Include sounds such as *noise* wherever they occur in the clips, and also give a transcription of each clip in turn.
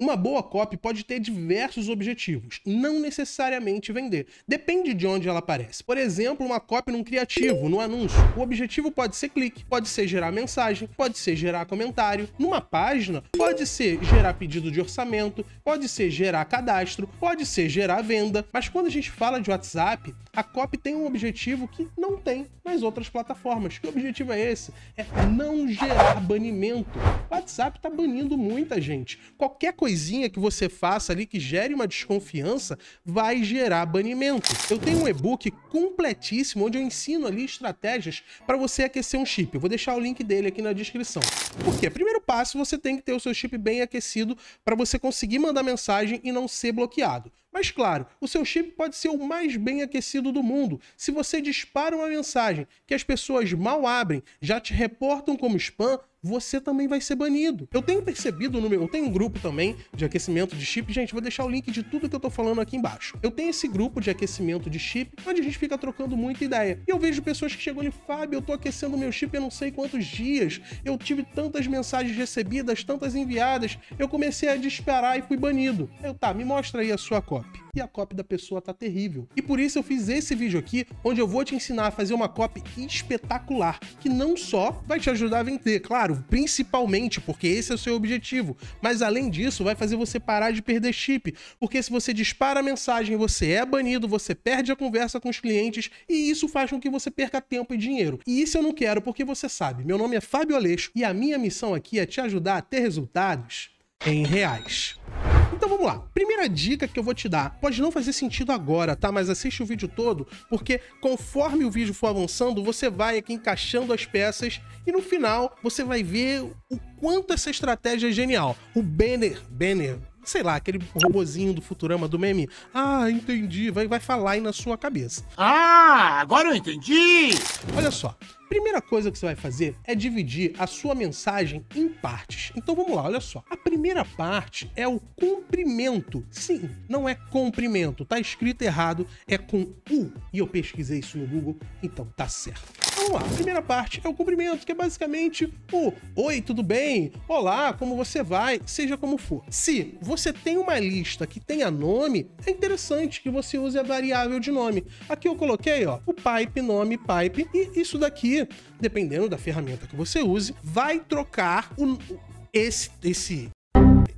Uma boa copy pode ter diversos objetivos, não necessariamente vender. Depende de onde ela aparece. Por exemplo, uma copy num criativo, no anúncio. O objetivo pode ser clique, pode ser gerar mensagem, pode ser gerar comentário. Numa página, pode ser gerar pedido de orçamento, pode ser gerar cadastro, pode ser gerar venda. Mas quando a gente fala de WhatsApp, a copy tem um objetivo que não tem nas outras plataformas. Que objetivo é esse? É não gerar banimento. O WhatsApp está banindo muita gente. Qualquer coisa coisinha que você faça ali que gere uma desconfiança vai gerar banimento. Eu tenho um e-book completíssimo onde eu ensino ali estratégias para você aquecer um chip. Eu vou deixar o link dele aqui na descrição. Porque primeiro passo, você tem que ter o seu chip bem aquecido para você conseguir mandar mensagem e não ser bloqueado. Mas claro, o seu chip pode ser o mais bem aquecido do mundo. Se você dispara uma mensagem que as pessoas mal abrem, já te reportam como spam, você também vai ser banido. Eu tenho percebido no meu. Eu tenho um grupo também de aquecimento de chip. Gente, vou deixar o link de tudo que eu tô falando aqui embaixo. Eu tenho esse grupo de aquecimento de chip, onde a gente fica trocando muita ideia. E eu vejo pessoas que chegam ali, Fábio, eu tô aquecendo meu chip há não sei quantos dias. Eu tive tantas mensagens recebidas, tantas enviadas. Eu comecei a disparar e fui banido. Eu, tá, me mostra aí a sua cópia e a copy da pessoa tá terrível. E por isso eu fiz esse vídeo aqui, onde eu vou te ensinar a fazer uma copy espetacular, que não só vai te ajudar a vender, claro, principalmente porque esse é o seu objetivo, mas além disso vai fazer você parar de perder chip, porque se você dispara a mensagem, você é banido, você perde a conversa com os clientes e isso faz com que você perca tempo e dinheiro. E isso eu não quero porque você sabe, meu nome é Fábio Aleixo e a minha missão aqui é te ajudar a ter resultados em reais. Então vamos lá. Primeira dica que eu vou te dar. Pode não fazer sentido agora, tá? Mas assiste o vídeo todo, porque conforme o vídeo for avançando, você vai aqui encaixando as peças e no final você vai ver o quanto essa estratégia é genial. O banner, banner, sei lá, aquele robozinho do Futurama do meme. Ah, entendi. Vai, vai falar aí na sua cabeça. Ah, agora eu entendi! Olha só. Primeira coisa que você vai fazer é dividir a sua mensagem em partes. Então vamos lá, olha só. A primeira parte é o cumprimento. Sim, não é cumprimento, tá escrito errado, é com U. E eu pesquisei isso no Google, então tá certo vamos lá. A primeira parte é o cumprimento, que é basicamente o Oi, tudo bem? Olá, como você vai? Seja como for. Se você tem uma lista que tenha nome, é interessante que você use a variável de nome. Aqui eu coloquei ó, o pipe, nome, pipe, e isso daqui dependendo da ferramenta que você use, vai trocar o, esse, esse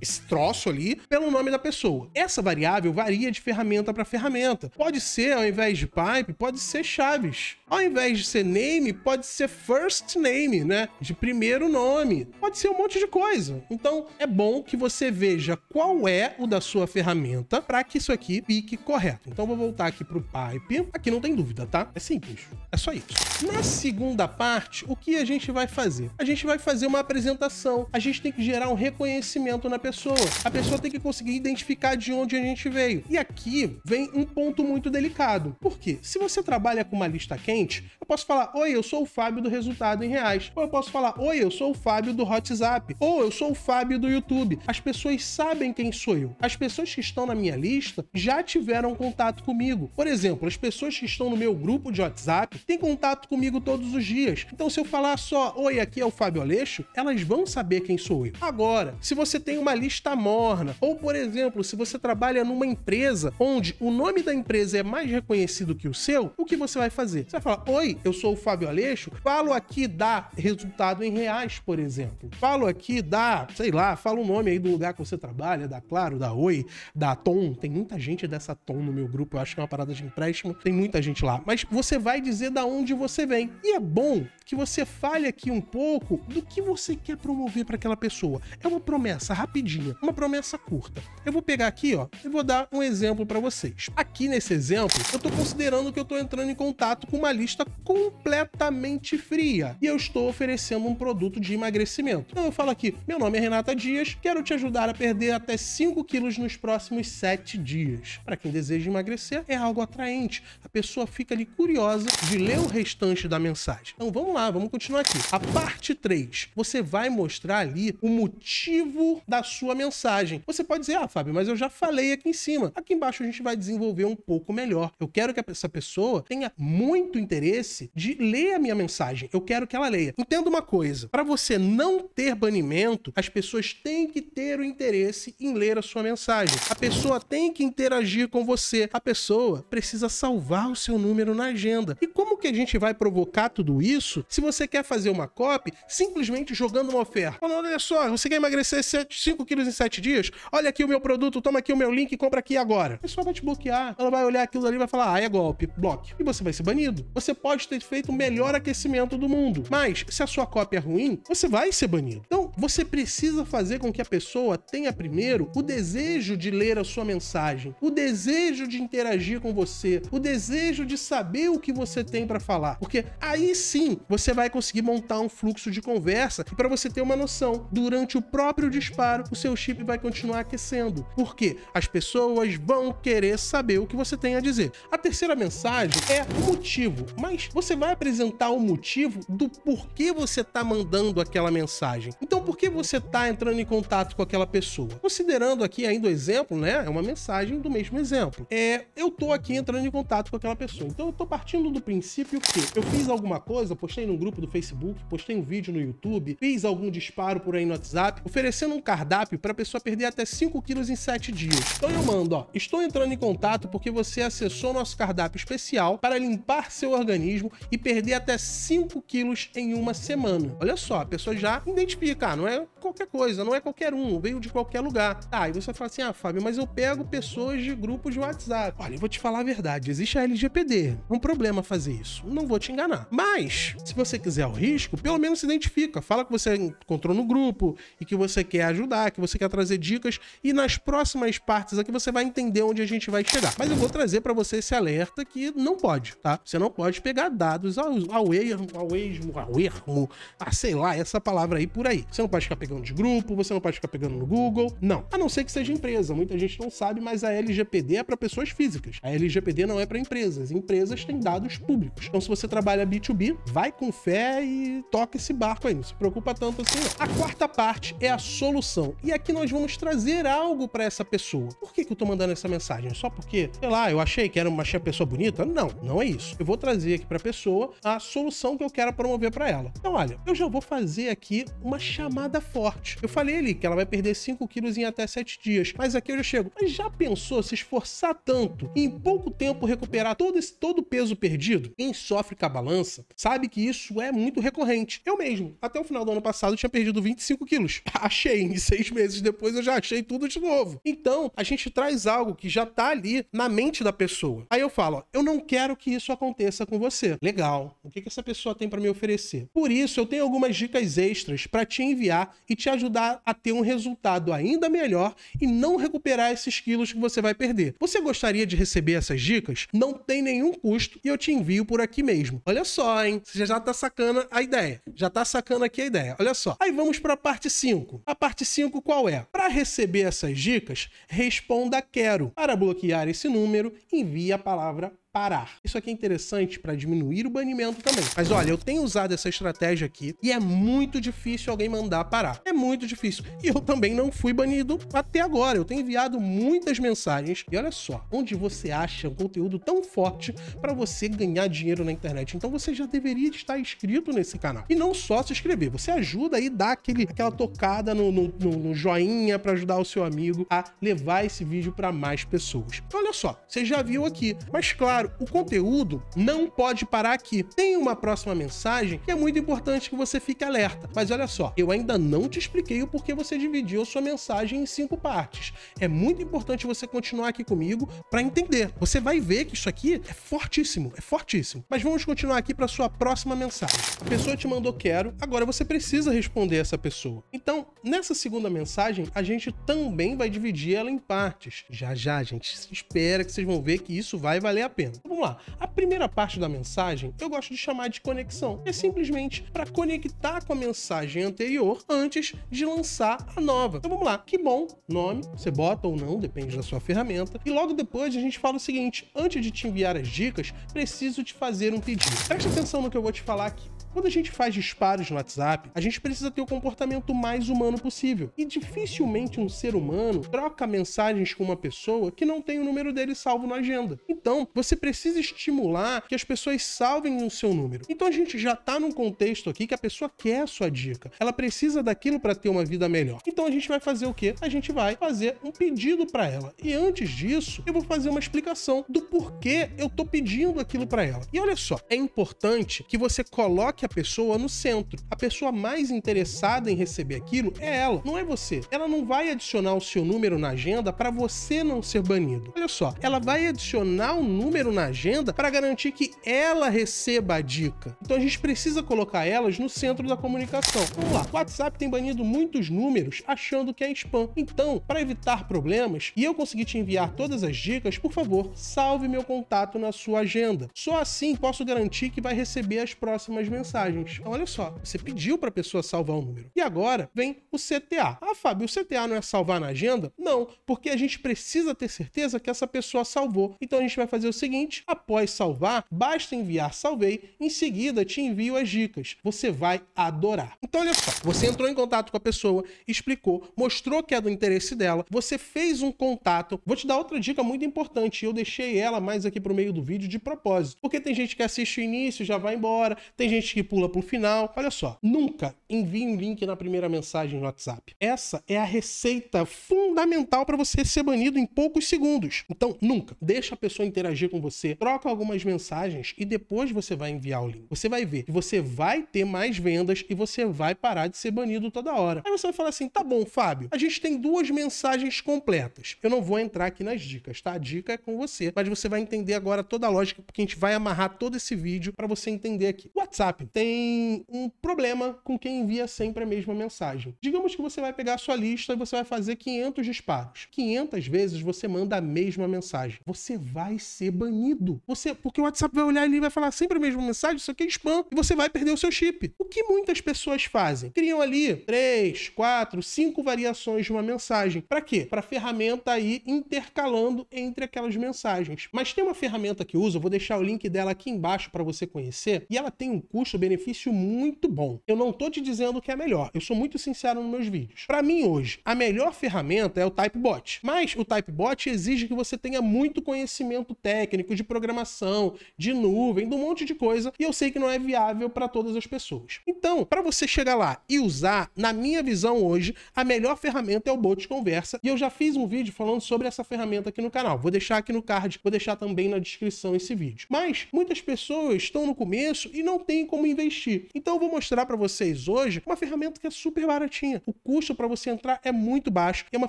esse troço ali pelo nome da pessoa. Essa variável varia de ferramenta para ferramenta. Pode ser, ao invés de pipe, pode ser chaves. Ao invés de ser name, pode ser first name, né? De primeiro nome. Pode ser um monte de coisa. Então, é bom que você veja qual é o da sua ferramenta para que isso aqui fique correto. Então, vou voltar aqui para o pipe. Aqui não tem dúvida, tá? É simples. É só isso. Na segunda parte, o que a gente vai fazer? A gente vai fazer uma apresentação. A gente tem que gerar um reconhecimento na pessoa pessoa. A pessoa tem que conseguir identificar de onde a gente veio. E aqui vem um ponto muito delicado. Por quê? Se você trabalha com uma lista quente, eu posso falar, oi, eu sou o Fábio do Resultado em Reais. Ou eu posso falar, oi, eu sou o Fábio do WhatsApp. Ou eu sou o Fábio do YouTube. As pessoas sabem quem sou eu. As pessoas que estão na minha lista já tiveram contato comigo. Por exemplo, as pessoas que estão no meu grupo de WhatsApp têm contato comigo todos os dias. Então, se eu falar só, oi, aqui é o Fábio Aleixo, elas vão saber quem sou eu. Agora, se você tem uma lista morna. Ou, por exemplo, se você trabalha numa empresa onde o nome da empresa é mais reconhecido que o seu, o que você vai fazer? Você vai falar: Oi, eu sou o Fábio Aleixo, falo aqui da resultado em reais, por exemplo. Falo aqui da, sei lá, fala o nome aí do lugar que você trabalha, da Claro, da Oi, da Tom. Tem muita gente dessa Tom no meu grupo, eu acho que é uma parada de empréstimo, tem muita gente lá. Mas você vai dizer da onde você vem. E é bom que você fale aqui um pouco do que você quer promover para aquela pessoa. É uma promessa rapidinho rapidinha, uma promessa curta. Eu vou pegar aqui, ó, e vou dar um exemplo para vocês. Aqui nesse exemplo, eu estou considerando que eu estou entrando em contato com uma lista completamente fria e eu estou oferecendo um produto de emagrecimento. Então eu falo aqui, meu nome é Renata Dias, quero te ajudar a perder até 5 quilos nos próximos 7 dias. Para quem deseja emagrecer, é algo atraente. A pessoa fica ali curiosa de ler o restante da mensagem. Então vamos lá, vamos continuar aqui. A parte 3, você vai mostrar ali o motivo da sua sua mensagem. Você pode dizer, ah, Fábio, mas eu já falei aqui em cima. Aqui embaixo a gente vai desenvolver um pouco melhor. Eu quero que essa pessoa tenha muito interesse de ler a minha mensagem. Eu quero que ela leia. Entenda uma coisa: para você não ter banimento, as pessoas têm que ter o interesse em ler a sua mensagem. A pessoa tem que interagir com você. A pessoa precisa salvar o seu número na agenda. E como que a gente vai provocar tudo isso se você quer fazer uma copy simplesmente jogando uma oferta? Falando, olha só, você quer emagrecer 7, 5 5 quilos em 7 dias? Olha aqui o meu produto, toma aqui o meu link, compra aqui agora. A pessoa vai te bloquear. Ela vai olhar aquilo ali e vai falar, ah, é golpe, bloque. E você vai ser banido. Você pode ter feito o melhor aquecimento do mundo. Mas, se a sua cópia é ruim, você vai ser banido. Então, você precisa fazer com que a pessoa tenha primeiro o desejo de ler a sua mensagem, o desejo de interagir com você, o desejo de saber o que você tem para falar, porque aí sim você vai conseguir montar um fluxo de conversa. E para você ter uma noção, durante o próprio disparo, o seu chip vai continuar aquecendo, porque as pessoas vão querer saber o que você tem a dizer. A terceira mensagem é o motivo, mas você vai apresentar o motivo do porquê você está mandando aquela mensagem. Então por que você está entrando em contato com aquela pessoa? Considerando aqui ainda o exemplo, né? É uma mensagem do mesmo exemplo. É, eu tô aqui entrando em contato com aquela pessoa. Então eu tô partindo do princípio que eu fiz alguma coisa, postei num grupo do Facebook, postei um vídeo no YouTube, fiz algum disparo por aí no WhatsApp, oferecendo um cardápio para a pessoa perder até 5 quilos em 7 dias. Então eu mando, ó, estou entrando em contato porque você acessou nosso cardápio especial para limpar seu organismo e perder até 5 quilos em uma semana. Olha só, a pessoa já identifica, ah, não é qualquer coisa, não é qualquer um, veio de qualquer lugar. Tá, e você fala assim, ah, Fábio, mas eu pego pessoas de grupos de WhatsApp. Olha, eu vou te falar a verdade, existe a LGPD, é um problema fazer isso, não vou te enganar. Mas, se você quiser o risco, pelo menos se identifica, fala que você encontrou no grupo e que você quer ajudar, que você quer trazer dicas e nas próximas partes aqui você vai entender onde a gente vai chegar. Mas eu vou trazer para você esse alerta que não pode, tá? Você não pode pegar dados ao, ao ermo, ao esmo, ao ermo, ah, sei lá, essa palavra aí por aí. Você não pode ficar pegando de grupo, você não pode ficar pegando no Google. Não. A não ser que seja empresa. Muita gente não sabe, mas a LGPD é para pessoas físicas. A LGPD não é para empresas. Empresas têm dados públicos. Então, se você trabalha B2B, vai com fé e toca esse barco aí. Não se preocupa tanto assim, não. A quarta parte é a solução. E aqui nós vamos trazer algo para essa pessoa. Por que, que eu tô mandando essa mensagem? Só porque, sei lá, eu achei que era uma pessoa bonita? Não, não é isso. Eu vou trazer aqui para a pessoa a solução que eu quero promover para ela. Então, olha, eu já vou fazer aqui uma chamada mamada forte. Eu falei ali que ela vai perder 5 quilos em até 7 dias, mas aqui eu já chego. Mas já pensou se esforçar tanto e em pouco tempo recuperar todo esse todo o peso perdido? Quem sofre com a balança sabe que isso é muito recorrente. Eu mesmo, até o final do ano passado, tinha perdido 25 quilos. *laughs* Achei, e seis meses depois eu já achei tudo de novo. Então, a gente traz algo que já tá ali na mente da pessoa. Aí eu falo, ó, eu não quero que isso aconteça com você. Legal. O que, que essa pessoa tem para me oferecer? Por isso, eu tenho algumas dicas extras para te enviar aliviar e te ajudar a ter um resultado ainda melhor e não recuperar esses quilos que você vai perder. Você gostaria de receber essas dicas? Não tem nenhum custo e eu te envio por aqui mesmo. Olha só, hein? Você já tá sacando a ideia. Já tá sacando aqui a ideia. Olha só. Aí vamos para a parte 5. A parte 5 qual é? Para receber essas dicas, responda quero. Para bloquear esse número, envie a palavra parar. Isso aqui é interessante para diminuir o banimento também. Mas olha, eu tenho usado essa estratégia aqui e é muito difícil alguém mandar parar. É muito difícil. E eu também não fui banido até agora. Eu tenho enviado muitas mensagens. E olha só, onde você acha um conteúdo tão forte para você ganhar dinheiro na internet? Então você já deveria estar inscrito nesse canal. E não só se inscrever, você ajuda e dá aquele, aquela tocada no, no, no, no joinha para ajudar o seu amigo a levar esse vídeo para mais pessoas. olha só, você já viu aqui. Mas claro, claro, o conteúdo não pode parar aqui. Tem uma próxima mensagem que é muito importante que você fique alerta. Mas olha só, eu ainda não te expliquei o porquê você dividiu sua mensagem em cinco partes. É muito importante você continuar aqui comigo para entender. Você vai ver que isso aqui é fortíssimo, é fortíssimo. Mas vamos continuar aqui para sua próxima mensagem. A pessoa te mandou quero, agora você precisa responder essa pessoa. Então, nessa segunda mensagem, a gente também vai dividir ela em partes. Já já, gente, espera que vocês vão ver que isso vai valer a pena. Então, vamos lá. A primeira parte da mensagem eu gosto de chamar de conexão. É simplesmente para conectar com a mensagem anterior antes de lançar a nova. Então vamos lá. Que bom, nome, você bota ou não, depende da sua ferramenta. E logo depois a gente fala o seguinte: antes de te enviar as dicas, preciso te fazer um pedido. Presta atenção no que eu vou te falar aqui. Quando a gente faz disparos no WhatsApp, a gente precisa ter o comportamento mais humano possível. E dificilmente um ser humano troca mensagens com uma pessoa que não tem o número dele salvo na agenda. Então, você precisa estimular que as pessoas salvem o seu número. Então a gente já está num contexto aqui que a pessoa quer a sua dica. Ela precisa daquilo para ter uma vida melhor. Então a gente vai fazer o quê? A gente vai fazer um pedido para ela. E antes disso, eu vou fazer uma explicação do porquê eu estou pedindo aquilo para ela. E olha só, é importante que você coloque coloque a pessoa no centro. A pessoa mais interessada em receber aquilo é ela, não é você. Ela não vai adicionar o seu número na agenda para você não ser banido. Olha só, ela vai adicionar o um número na agenda para garantir que ela receba a dica. Então a gente precisa colocar elas no centro da comunicação. Vamos lá, o WhatsApp tem banido muitos números achando que é spam. Então, para evitar problemas e eu conseguir te enviar todas as dicas, por favor, salve meu contato na sua agenda. Só assim posso garantir que vai receber as próximas mensagens mensagens. Então, olha só, você pediu para a pessoa salvar um número. E agora vem o CTA. Ah, Fábio, o CTA não é salvar na agenda? Não, porque a gente precisa ter certeza que essa pessoa salvou. Então a gente vai fazer o seguinte: após salvar, basta enviar salvei, em seguida te envio as dicas. Você vai adorar. Então olha só, você entrou em contato com a pessoa, explicou, mostrou que é do interesse dela, você fez um contato. Vou te dar outra dica muito importante, eu deixei ela mais aqui para o meio do vídeo de propósito. Porque tem gente que assiste o início, já vai embora, tem gente que pula para o final. Olha só, nunca envie um link na primeira mensagem no WhatsApp. Essa é a receita fundamental para você ser banido em poucos segundos. Então, nunca. Deixa a pessoa interagir com você, troca algumas mensagens e depois você vai enviar o link. Você vai ver que você vai ter mais vendas e você vai parar de ser banido toda hora. Aí você vai falar assim: tá bom, Fábio, a gente tem duas mensagens completas. Eu não vou entrar aqui nas dicas, tá? A dica é com você, mas você vai entender agora toda a lógica, porque a gente vai amarrar todo esse vídeo para você entender aqui. WhatsApp tem um problema com quem envia sempre a mesma mensagem. Digamos que você vai pegar a sua lista e você vai fazer 500 disparos. 500 vezes você manda a mesma mensagem. Você vai ser banido. Você, porque o WhatsApp vai olhar ali e vai falar sempre a mesma mensagem, isso aqui é spam, e você vai perder o seu chip. O que muitas pessoas fazem? Criam ali 3, 4, 5 variações de uma mensagem. Para quê? Para a ferramenta ir intercalando entre aquelas mensagens. Mas tem uma ferramenta que uso, vou deixar o link dela aqui embaixo para você conhecer, e ela tem um custo custo-benefício muito bom. Eu não tô te dizendo que é melhor. Eu sou muito sincero nos meus vídeos. Para mim hoje, a melhor ferramenta é o Typebot. Mas o Typebot exige que você tenha muito conhecimento técnico de programação, de nuvem, de um monte de coisa, e eu sei que não é viável para todas as pessoas. Então, para você chegar lá e usar, na minha visão hoje, a melhor ferramenta é o Bot Conversa, e eu já fiz um vídeo falando sobre essa ferramenta aqui no canal. Vou deixar aqui no card, vou deixar também na descrição esse vídeo. Mas muitas pessoas estão no começo e não têm como como investir. Então eu vou mostrar para vocês hoje uma ferramenta que é super baratinha. O custo para você entrar é muito baixo e é uma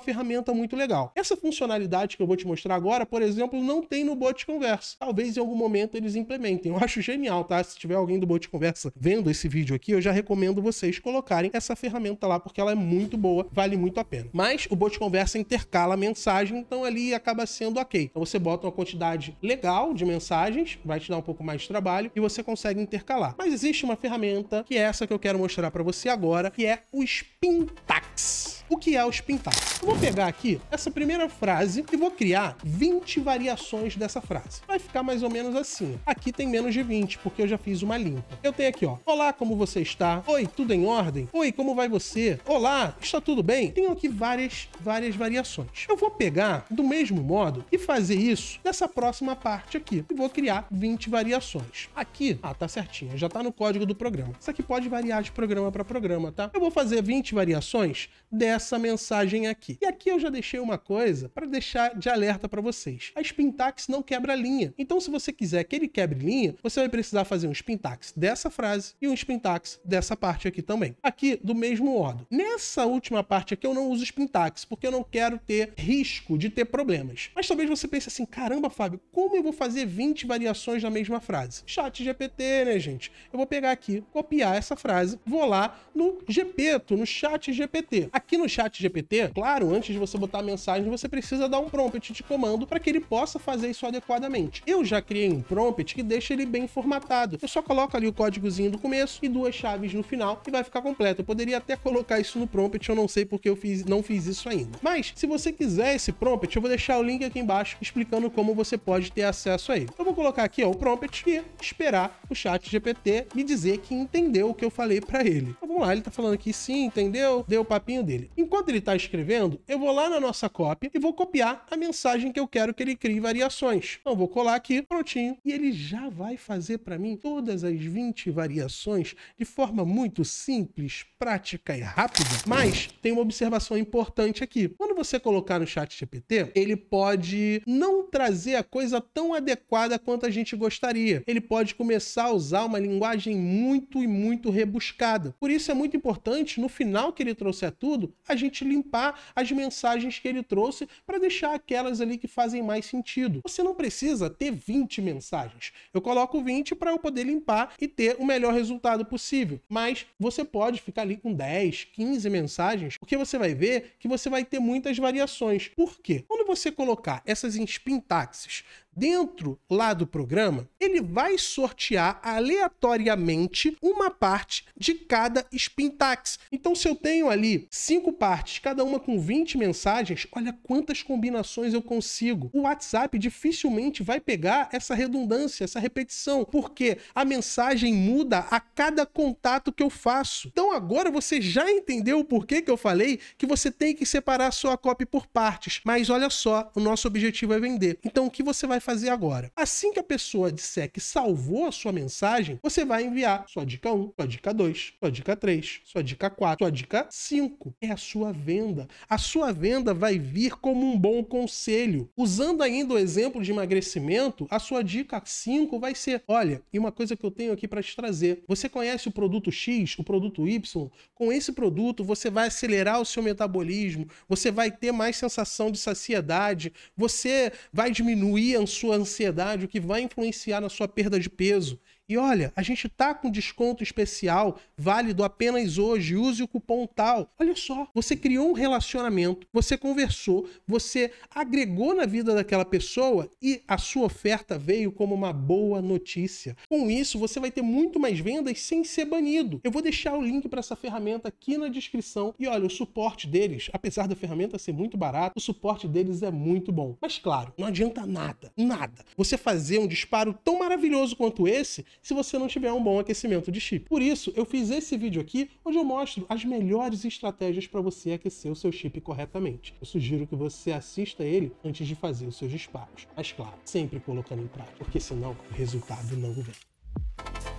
ferramenta muito legal. Essa funcionalidade que eu vou te mostrar agora, por exemplo, não tem no Bot Conversa. Talvez em algum momento eles implementem. Eu acho genial, tá? Se tiver alguém do Bot Conversa vendo esse vídeo aqui, eu já recomendo vocês colocarem essa ferramenta lá porque ela é muito boa, vale muito a pena. Mas o Bot Conversa intercala a mensagem, então ali acaba sendo ok. Então você bota uma quantidade legal de mensagens, vai te dar um pouco mais de trabalho e você consegue intercalar. Mas existe existe uma ferramenta que é essa que eu quero mostrar para você agora, que é o Spintax o que é o spin tax. Eu vou pegar aqui essa primeira frase e vou criar 20 variações dessa frase. Vai ficar mais ou menos assim. Aqui tem menos de 20, porque eu já fiz uma limpa. Eu tenho aqui, ó. Olá, como você está? Oi, tudo em ordem? Oi, como vai você? Olá, está tudo bem? Tenho aqui várias, várias variações. Eu vou pegar do mesmo modo e fazer isso nessa próxima parte aqui. E vou criar 20 variações. Aqui, ah, tá certinho. Já tá no código do programa. Isso aqui pode variar de programa para programa, tá? Eu vou fazer 20 variações dessa essa mensagem aqui. E aqui eu já deixei uma coisa para deixar de alerta para vocês. A Spintax não quebra linha. Então, se você quiser que ele quebre linha, você vai precisar fazer um Spintax dessa frase e um Spintax dessa parte aqui também. Aqui, do mesmo modo. Nessa última parte aqui, eu não uso Spintax, porque eu não quero ter risco de ter problemas. Mas talvez você pense assim, caramba, Fábio, como eu vou fazer 20 variações da mesma frase? Chat GPT, né, gente? Eu vou pegar aqui, copiar essa frase, vou lá no GPT, no chat GPT. Aqui no no chat GPT, claro, antes de você botar a mensagem, você precisa dar um prompt de comando para que ele possa fazer isso adequadamente. Eu já criei um prompt que deixa ele bem formatado. Eu só coloco ali o códigozinho do começo e duas chaves no final e vai ficar completo. Eu poderia até colocar isso no prompt, eu não sei porque eu fiz, não fiz isso ainda. Mas, se você quiser esse prompt, eu vou deixar o link aqui embaixo explicando como você pode ter acesso a ele. Eu vou colocar aqui ó, o prompt e esperar o chat GPT me dizer que entendeu o que eu falei para ele. Então, vamos lá, ele tá falando aqui sim, entendeu? Deu o papinho dele. Enquanto ele está escrevendo, eu vou lá na nossa cópia e vou copiar a mensagem que eu quero que ele crie variações. Então vou colar aqui, prontinho, e ele já vai fazer para mim todas as 20 variações de forma muito simples, prática e rápida. Mas tem uma observação importante aqui. Quando você colocar no chat GPT, ele pode não trazer a coisa tão adequada quanto a gente gostaria. Ele pode começar a usar uma linguagem muito e muito rebuscada. Por isso é muito importante, no final que ele trouxer tudo, a gente limpar as mensagens que ele trouxe para deixar aquelas ali que fazem mais sentido. Você não precisa ter 20 mensagens. Eu coloco 20 para eu poder limpar e ter o melhor resultado possível. Mas você pode ficar ali com 10, 15 mensagens, porque você vai ver que você vai ter muitas variações. Por quê? Quando você colocar essas spin taxes dentro lá do programa, ele vai sortear aleatoriamente uma parte de cada spin tax. Então, se eu tenho ali cinco partes, cada uma com 20 mensagens, olha quantas combinações eu consigo. O WhatsApp dificilmente vai pegar essa redundância, essa repetição, porque a mensagem muda a cada contato que eu faço. Então, agora você já entendeu o porquê que eu falei que você tem que separar sua copy por partes. Mas olha só, o nosso objetivo é vender. Então, o que você vai fazer agora. Assim que a pessoa disser que salvou a sua mensagem, você vai enviar sua dica 1, sua dica 2, sua dica 3, sua dica 4, sua dica 5. É a sua venda. A sua venda vai vir como um bom conselho. Usando ainda o exemplo de emagrecimento, a sua dica 5 vai ser: olha, e uma coisa que eu tenho aqui para te trazer. Você conhece o produto X, o produto Y? Com esse produto, você vai acelerar o seu metabolismo, você vai ter mais sensação de saciedade, você vai diminuir a sua ansiedade, o que vai influenciar na sua perda de peso, e olha, a gente tá com desconto especial, válido apenas hoje, use o cupom tal. Olha só, você criou um relacionamento, você conversou, você agregou na vida daquela pessoa e a sua oferta veio como uma boa notícia. Com isso, você vai ter muito mais vendas sem ser banido. Eu vou deixar o link para essa ferramenta aqui na descrição. E olha, o suporte deles, apesar da ferramenta ser muito barata, o suporte deles é muito bom. Mas claro, não adianta nada, nada. Você fazer um disparo tão maravilhoso quanto esse se você não tiver um bom aquecimento de chip. Por isso, eu fiz esse vídeo aqui onde eu mostro as melhores estratégias para você aquecer o seu chip corretamente. Eu sugiro que você assista ele antes de fazer os seus disparos. Mas claro, sempre colocando em prática, porque senão o resultado não vem.